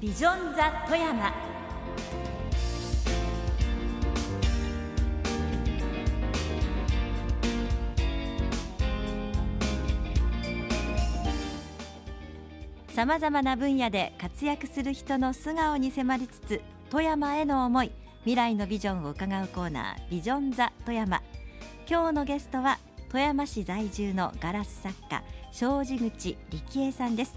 ビジョン・ザ・富山さまざまな分野で活躍する人の素顔に迫りつつ富山への思い未来のビジョンを伺うコーナービジョン・ザ・富山今日のゲストは富山市在住のガラス作家庄司口力恵さんです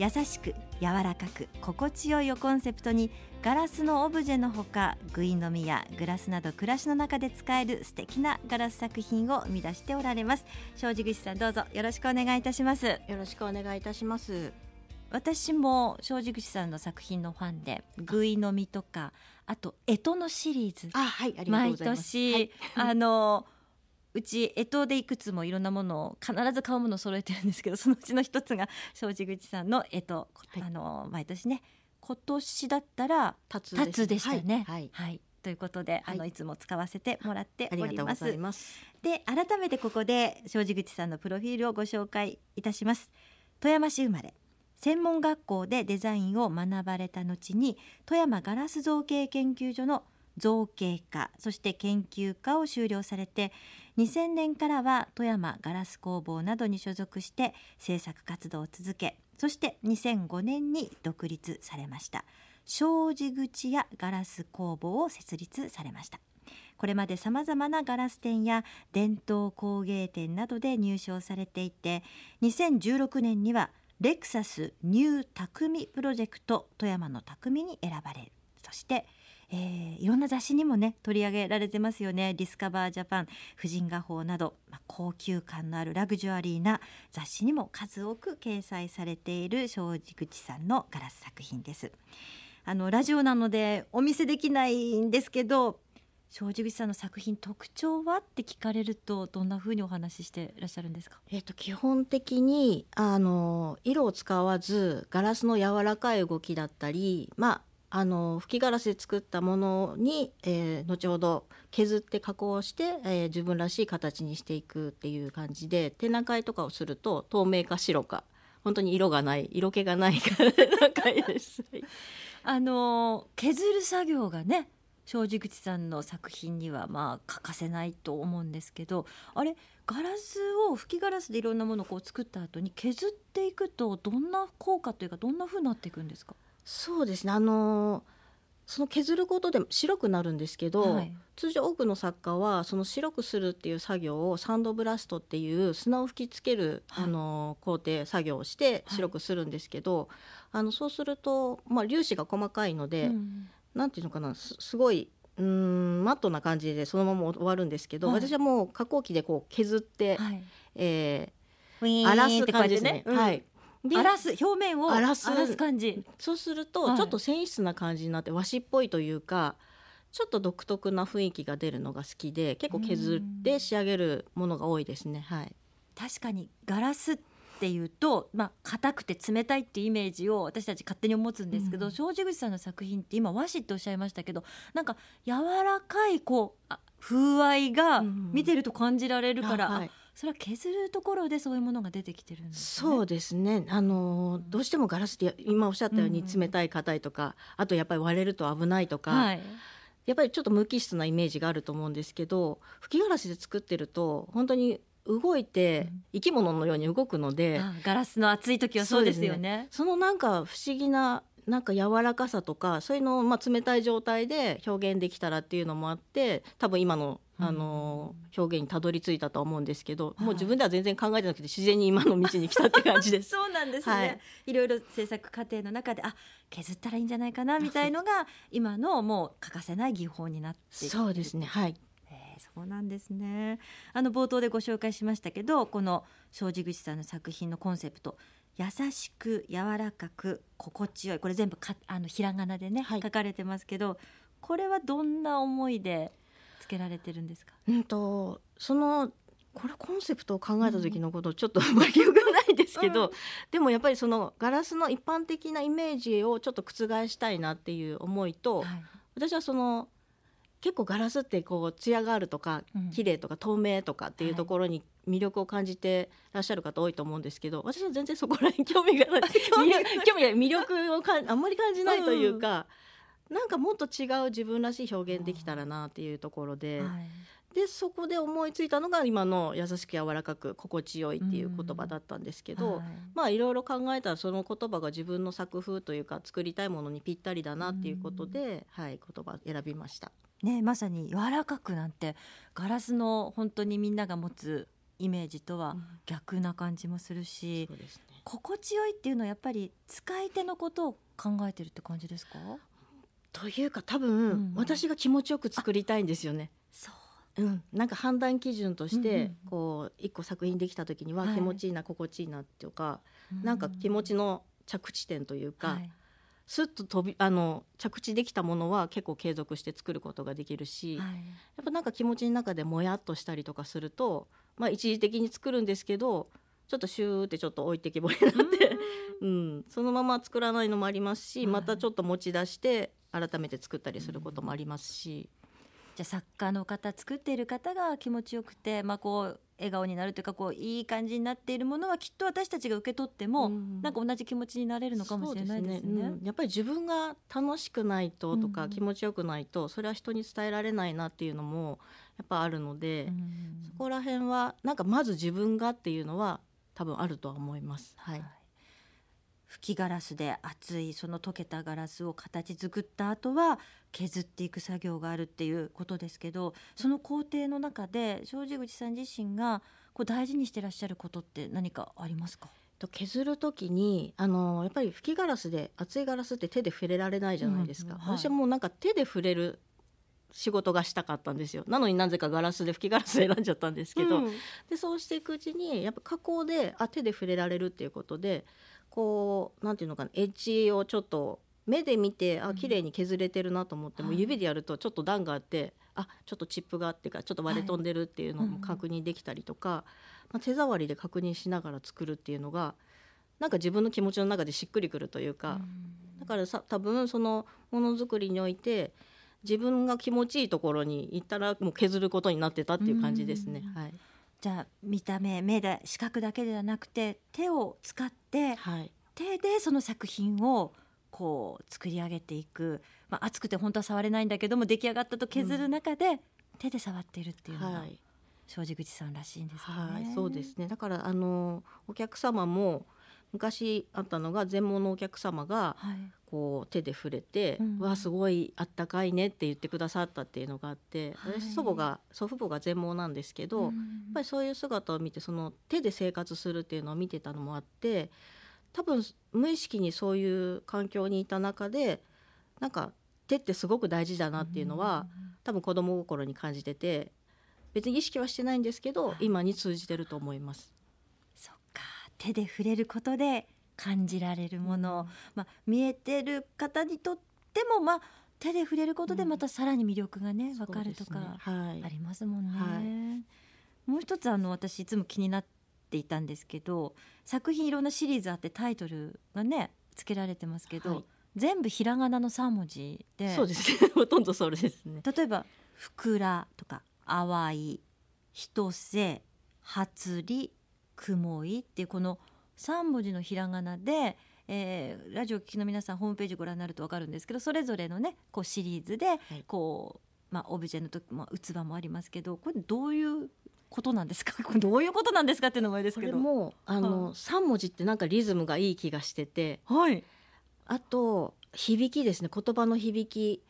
優しく柔らかく心地よいをコンセプトにガラスのオブジェのほかグイのみやグラスなど暮らしの中で使える素敵なガラス作品を生み出しておられます庄司口さんどうぞよろしくお願いいたしますよろしくお願いいたします私も庄司口さんの作品のファンでグイのみとかあと干支のシリーズあはいありがとうございます毎年、はい、あのうち江東でいくつもいろんなものを必ず買うものを揃えてるんですけどそのうちの一つが庄司口さんの江東、はい、あの毎年ね今年だったらタつでしたね。はい、はい、ということで、はい、あのいつも使わせてもらっております。ますで改めてここで庄司口さんのプロフィールをご紹介いたします。富山市生まれ専門学校でデザインを学ばれた後に富山ガラス造形研究所の造形科そして研究科を修了されて2000年からは富山ガラス工房などに所属して制作活動を続けそして2005年に独立されました障子口やガラス工房を設立されましたこれまでさまざまなガラス店や伝統工芸店などで入賞されていて2016年にはレクサスニュータクミプロジェクト富山の匠に選ばれるそして「えー、いろんな雑誌にもね取り上げられてますよね「ディスカバージャパン」「婦人画報」など、まあ、高級感のあるラグジュアリーな雑誌にも数多く掲載されている庄司口さんのガラス作品です。あのラジオなのでお見せできないんですけど庄司口さんの作品特徴はって聞かれるとどんなふうにお話ししていらっしゃるんですか、えっと基本的にあの色を使わずガラスの柔らかい動きだったり、まあ、あの吹きガラスで作ったものに、えー、後ほど削って加工して、えー、自分らしい形にしていくっていう感じで展覧会とかをすると透明か白か本当に色がない色気がないからです。あの削る作業がね正直口さんの作品にはまあ欠かせないと思うんですけどあれガラスを吹きガラスでいろんなものをこう作った後に削っていくとどんな効果というかどんなふうになっていくんですかそうですねあのその削ることで白くなるんですけど、はい通常多くの作家はその白くするっていう作業をサンドブラストっていう砂を吹きつける、はい、あの工程作業をして白くするんですけど、はい、あのそうすると、まあ、粒子が細かいので、うん、なんていうのかなすごいうんマットな感じでそのまま終わるんですけど、はい、私はもう加工機でこう削って、はい、えー、荒らす感じですね。はい荒らす表面を荒らす感じそうすると、はい、ちょっと繊維質な感じになって和紙っぽいというかちょっと独特な雰囲気が出るのが好きで結構削って仕上げるものが多いですね。はい、確かにガラスっていうと、まあ、硬くて冷たいっていうイメージを私たち勝手に持つんですけど、うん、庄司口さんの作品って今和紙っておっしゃいましたけどなんか柔らかいこう風合いが見てると感じられるから、うんはい、それは削るところでそういうものが出てきてるんです、ね、そうですねあのどうしてもガラスって今おっしゃったように冷たい硬いとか、あとやっぱり割れると危ないとか、はい、やっぱりちょっと無機質なイメージがあると思うんですけど吹きガラスで作ってると本当に動いて生き物のように動くので、ガラスの熱い時はそうですよね、ね、そのなんか不思議ななんか柔らかさとかそういうのをまあ冷たい状態で表現できたらっていうのもあって多分今のあの表現にたどり着いたと思うんですけど、もう自分では全然考えてなくて自然に今の道に来たって感じです。そうなんですね、はい、いろいろ制作過程の中であ削ったらいいんじゃないかなみたいのが今のもう欠かせない技法になってそうですねはいそうなんですね。あの冒頭でご紹介しましたけど、この庄司口さんの作品のコンセプト。優しく柔らかく心地よいこれ全部かあのひらがなでね、はい、書かれてますけどこれはどんな思いでけられてるんですかうんとそのこれコンセプトを考えた時のことちょっとあまり記憶ないですけど、うん、でもやっぱりそのガラスの一般的なイメージをちょっと覆したいなっていう思いと、はい、私はその結構ガラスってこう艶があるとか綺麗とか透明とかっていうところに魅力を感じてらっしゃる方多いと思うんですけど私は全然そこら辺興味がない 興味がない 魅力をかんあんまり感じないというか。うんなんかもっと違う自分らしい表現できたらなっていうところで、はい、でそこで思いついたのが今の「優しく柔らかく心地よい」っていう言葉だったんですけど、はい、まあいろいろ考えたらその言葉が自分の作風というか作りたいものにぴったりだなっていうことで、はい、言葉選びました。ね、まさに柔らかくなんてガラスの本当にみんなが持つイメージとは逆な感じもするし、うんね、心地よいっていうのはやっぱり使い手のことを考えてるって感じですかというか多分、うん、私が気持ちよく作りたいんですよね。そううん、なんか判断基準として、うん、こう一個作品できた時には気持ちいいな、はい、心地いいなっていうか、なんか気持ちの着地点というか、はい、スッと飛びあの着地できたものは結構継続して作ることができるし、はい、やっぱなんか気持ちの中でもやっとしたりとかすると、まあ、一時的に作るんですけどちょっとシューってちょっと置いてきぼりになってうん、そのまま作らないのもありますし、はい、またちょっと持ち出して改めて作ったりすることもありますし。うん、じゃあ作家の方作っている方が気持ちよくて、まあ、こう笑顔になるというかこういい感じになっているものはきっと私たちが受け取っても、うん、なんか同じ気持ちになれるのかもしれないですね、ねうん、やっぱり自分が楽しくないととか、気持ちよくないとそれは人に伝えられないなっていうのもやっぱあるので、うん、そこら辺はなんかまず自分がっていうのは多分あるとは思います。はい、はい吹きガラスで熱いその溶けたガラスを形作った後は削っていく作業があるっていうことですけどその工程の中で庄司口さん自身がこう大事にしてらっしゃることって何かありますか削る時にあのやっぱり吹きガラスで熱いガラスって手で触れられないじゃないですか、うんはい、私はもうなんか手で触れる仕事がしたかったんですよなのになぜかガラスで吹きガラス選んじゃったんですけど、うん、でそうしていくうちにやっぱ加工であ手で触れられるっていうことでこうなんていうのかなエッジをちょっと目で見てあ綺麗に削れてるなと思っても、指でやるとちょっと段があって。あちょっとチップがあってかちょっと割れ飛んでるっていうのも確認できたりとか、はいうん、まあ、手触りで確認しながら作るっていうのがなんか自分の気持ちの中でしっくりくるというか、うん、だからさ多分そのものづくりにおいて自分が気持ちいいところに行ったらもう削ることになってたっていう感じですね。うん、はいじゃあ見た目目で視覚だけではなくて手を使って、はい、手でその作品をこう作り上げていく、まあ、熱くて本当は触れないんだけども出来上がったと削る中で、手で触っているっていうのが、はい、庄司口さんらしいんですね、はい、そうですねだからあのお客様も昔あったのが全盲のお客様がこう手で触れて「はい、わあすごいあったかいね」って言ってくださったっていうのがあって、はい、私祖母が祖父母が全盲なんですけど、うん、やっぱりそういう姿を見てその手で生活するっていうのを見てたのもあって多分無意識にそういう環境にいた中でなんか手ってすごく大事だなっていうのは、うん、多分子供心に感じてて別に意識はしてないんですけど今に通じてると思います。手で触れることで感じられるもの、うん、まあ、見えてる方にとっても、まあ、手で触れることでまたさらに魅力がね、うん、分かるとかありますもんね。ねはいはい、もう一つあの私いつも気になっていたんですけど作品いろんなシリーズあってタイトルがね付けられてますけど、はい、全部ひらがなの3文字でそうです、ね、ほとんどそれですね。例えば「ふくら」とか「あわい」「ひとせ」「はつり」雲いっていうこの3文字のひらがなで、えー、ラジオ聴きの皆さんホームページご覧になると分かるんですけどそれぞれのねこうシリーズでこう、はい、まあ、オブジェの時も、器もありますけどこれどういうことなんですか どういうことなんですかっていうのもあれですけどもあの、はい、3文字ってなんかリズムがいい気がしてて、はい、あと響きですね言葉の響き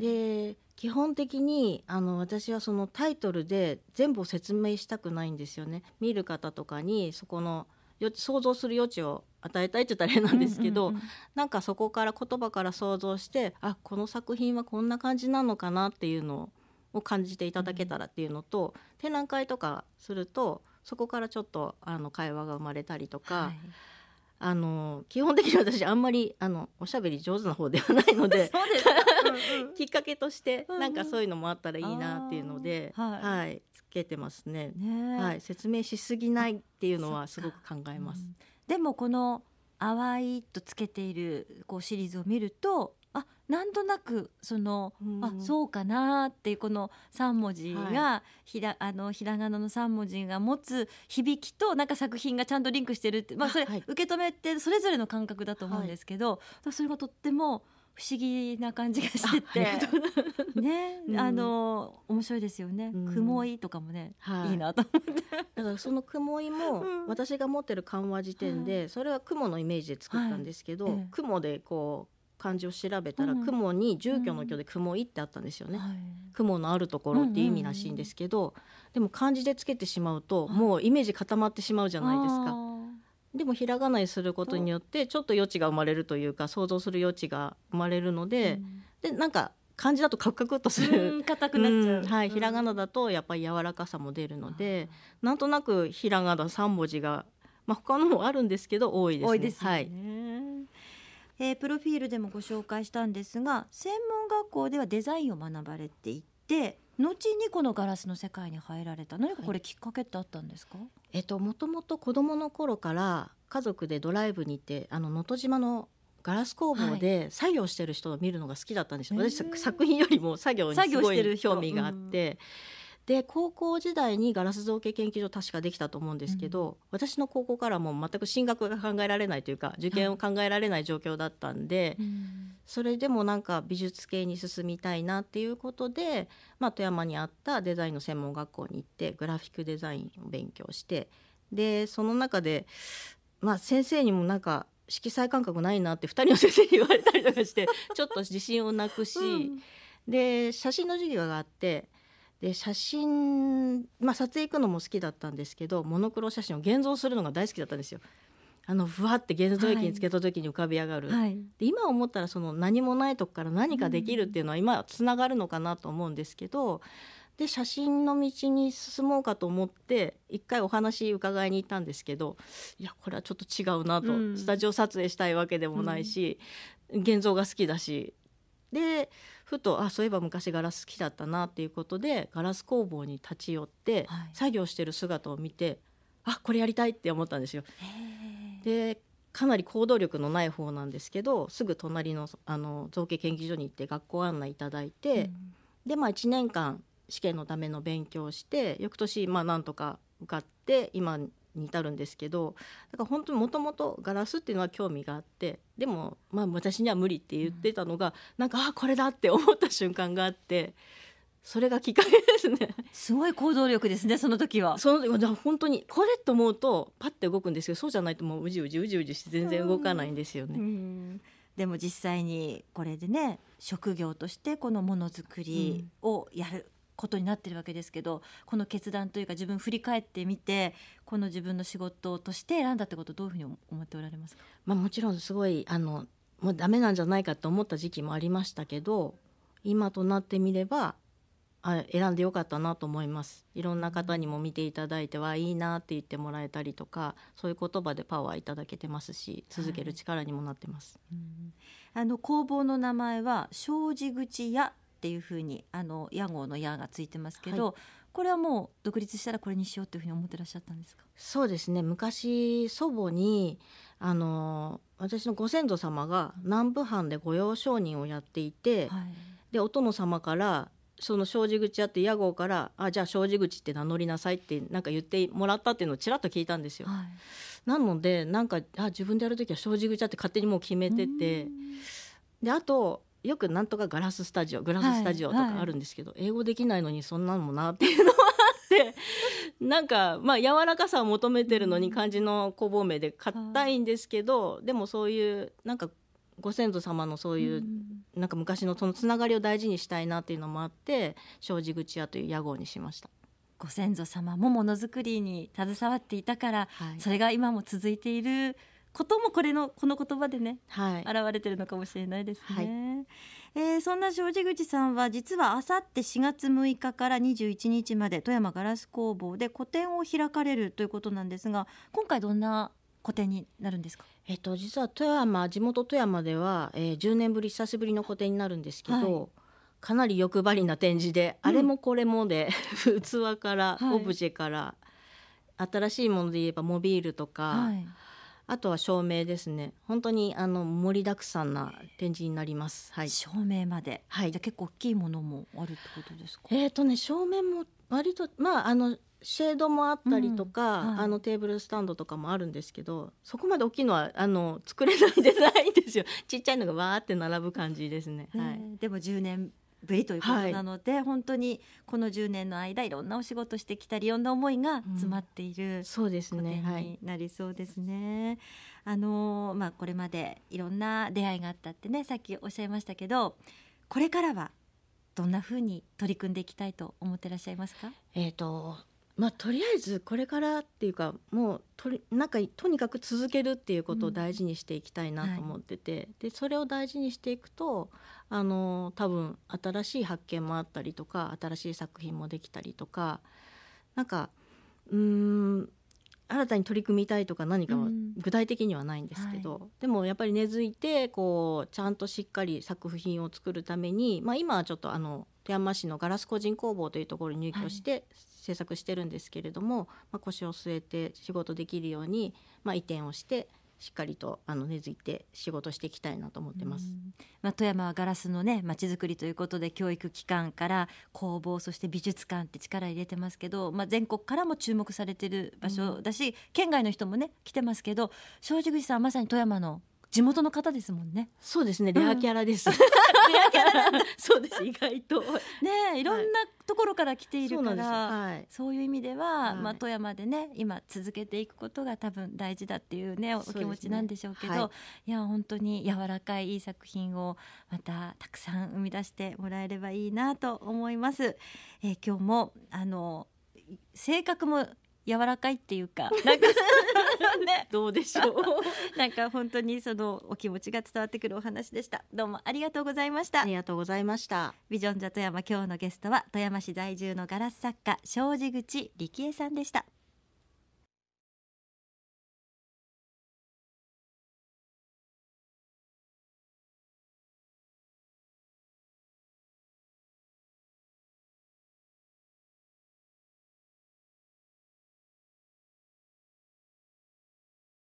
で基本的にあの私はそのタイトルで全部を説明したくないんですよね見る方とかにそこの想像する余地を与えたいって言ったらあれなんですけど、うんうん、なんかそこから言葉から想像してあこの作品はこんな感じなのかなっていうのを感じていただけたらっていうのと、うん、展覧会とかするとそこからちょっとあの会話が生まれたりとか。はいあの基本的に私あんまりあのおしゃべり上手な方ではないので うん、きっかけとしてなんかそういうのもあったらいいなっていうので、うんはい、はい、つけてますね、ね、はい、説明しすぎないっていうのはすごく考えます。でもこの淡いとつけているこうシリーズを見るとなんとなくその、うん、あそうかなっていうこの3文字が、はい、ひらあのひらがなの3文字が持つ響きとなんか作品がちゃんとリンクしてるって、まあ、それ受け止めてそれぞれの感覚だと思うんですけど、はい、それがとっても不思議な感じがしてて、あね、うん、あの面白いですよね。雲いとかもね、うん、いいなと思って。だからその雲いも、私が持ってる緩和辞典で、それは雲のイメージで作ったんですけど、雲でこう漢字を調べたら、うん、雲に住居の居で雲いってあったんですよね、はい、雲のあるところっていう意味らしいんですけど、うんうんうん、でも漢字でつけてしまうと、もうイメージ固まってしまうじゃないですかでもひらがなにすることによってちょっと余地が生まれるというか想像する余地が生まれるので、うん、でなんか漢字だとカクカクっとする硬くなっちゃう、はい、ひらがなだとやっぱり柔らかさも出るので、なんとなくひらがな3文字がまあ、他のもあるんですけど多いですね。すねはい、えー、プロフィールでもご紹介したんですが専門学校ではデザインを学ばれていて後にこのガラスの世界に入られた何かこれきっかけってあったんですか、はい、えっと、もともと子供の頃から家族でドライブに行ってあの能登島のガラス工房で作業してる人を見るのが好きだったんですよ、はい、私作品よりも作業にすごい興味があって、で高校時代にガラス造形研究所確かできたと思うんですけど、うん、私の高校からも全く進学が考えられないというか受験を考えられない状況だったんで、はい、それでもなんか美術系に進みたいなっていうことで、まあ、富山にあったデザインの専門学校に行ってグラフィックデザインを勉強してでその中で、まあ、先生にもなんか色彩感覚ないなって2人の先生に言われたりとかしてちょっと自信をなくし、うん、で写真の授業があって。で写真、まあ、撮影行くのも好きだったんですけどモノクロ写真を現像するのが大好きだったんですよ。あのふわって現像液につけた時に浮かび上がる、はい、で今思ったらその何もないとこから何かできるっていうのは今つながるのかなと思うんですけどで写真の道に進もうかと思って一回お話伺いに行ったんですけどいやこれはちょっと違うなと、うん、スタジオ撮影したいわけでもないし、うん、現像が好きだしでふとあそういえば昔ガラス好きだったなっていうことでガラス工房に立ち寄って、はい、作業してる姿を見てあこれやりたいって思ったんですよ。でかなり行動力のない方なんですけどすぐ隣のあの造形研究所に行って学校案内いただいて、うん、でまあ1年間試験のための勉強をして翌年まあなんとか受かって今に至るんですけどだから本当にもともとガラスっていうのは興味があってでも、まあ、私には無理って言ってたのが、うん、なんかあこれだって思った瞬間があって。それがきっかけですね。すごい行動力ですね。その時は。その時本当にこれと思うとパッて動くんですけど、そうじゃないともううじうじうじうじして全然動かないんですよね。でも実際にこれでね職業としてこのものづくりをやる、ことになってるわけですけどこの決断というか自分振り返ってみてこの自分の仕事として選んだってことどういうふうに思っておられますか、まあ、もちろんすごいあのもうダメなんじゃないかと思った時期もありましたけど今となってみればあ選んでよかったなと思いますいろんな方にも見ていただいてはいいなって言ってもらえたりとかそういう言葉でパワーいただけてますし続ける力にもなってます、はい、あの工房の名前は障子口屋っていうふうにあの屋号の「屋」がついてますけど、はい、これはもう独立したらこれにしようっていうふうに思ってらっしゃったんですかそうですね昔祖母にあの私のご先祖様が南部藩で御用商人をやっていて、はい、でお殿様からその障子口あって屋号からあじゃあ障子口って名乗りなさいってなんか言ってもらったっていうのをちらっと聞いたんですよ。はい、なのでなんかあ自分でやる時は障子口あって勝手にもう決めててであとよくなんとかガラススタジオグラススタジオとかあるんですけど、はいはい、英語できないのにそんなのもなっていうのはあってなんかまあ柔らかさを求めてるのに漢字の小房名で硬いんですけど、でもそういうなんかご先祖様のそういう、うなんか昔のそのつながりを大事にしたいなっていうのもあって障子口屋という屋号にしました。ご先祖様もものづくりに携わっていたから、はい、それが今も続いていることもこれのこの言葉でね、はい、現れてるのかもしれないですね、はい、えー、そんな庄司口さんは実はあさって4月6日から21日まで富山ガラス工房で個展を開かれるということなんですが今回どんな個展になるんですかえっと実は富山地元富山では、えー、10年ぶり久しぶりの個展になるんですけど、はいかなり欲張りな展示で、うん、あれもこれもで器 から、オブジェから新しいもので言えばモビールとか、はい、あとは照明ですね本当にあの盛りだくさんな展示になります、はい、照明まで、はい、じゃ結構大きいものもあるってことですかえっ、ー、とね照明も割とまああのシェードもあったりとか、うんはい、あのテーブルスタンドとかもあるんですけどそこまで大きいのはあの作れないでないんですよちっちゃいのがわーって並ぶ感じですね、はい、えー、でも1年ぶりということなので、はい、本当にこの10年の間いろんなお仕事してきたりいろんな思いが詰まっている、そうですねになりそうですね。あのまあ、これまでいろんな出会いがあったってねさっきおっしゃいましたけどこれからはどんなふうに取り組んでいきたいと思ってらっしゃいますかえーとまあ、とりあえずこれからっていうかもうとなんかとにかく続けるっていうことを大事にしていきたいなと思ってて、うんはい、でそれを大事にしていくとあの多分新しい発見もあったりとか新しい作品もできたりとかなんかうん新たに取り組みたいとか何かは具体的にはないんですけど、うんはい、でもやっぱり根付いてこうちゃんとしっかり作品を作るために、まあ、今はちょっとあの富山市のガラス個人工房というところに入居して、はい、制作してるんですけれども、まあ、腰を据えて仕事できるように、まあ、移転をしてしっかりとあの根付いて仕事していきたいなと思ってます。まあ、富山はガラスのねまちづくりということで教育機関から工房そして美術館って力入れてますけど、まあ、全国からも注目されてる場所だし、うん、県外の人もね来てますけど正直さんまさに富山の地元の方ですもんね。そうですね、レアキャラです。うん、レアキャラ。そうです、意外と。ね、いろんなところから来ているから、はい、そういう意味では、はい、まあ富山でね、今続けていくことが多分大事だっていうね、お気持ちなんでしょうけど、ねはい、いや本当に柔らかいいい作品をまたたくさん生み出してもらえればいいなと思います。えー、今日もあの性格も柔らかいっていうか なんかね、どうでしょう なんか本当にそのお気持ちが伝わってくるお話でしたどうもありがとうございましたありがとうございましたビジョンザ富山今日のゲストは富山市在住のガラス作家庄司口力恵さんでした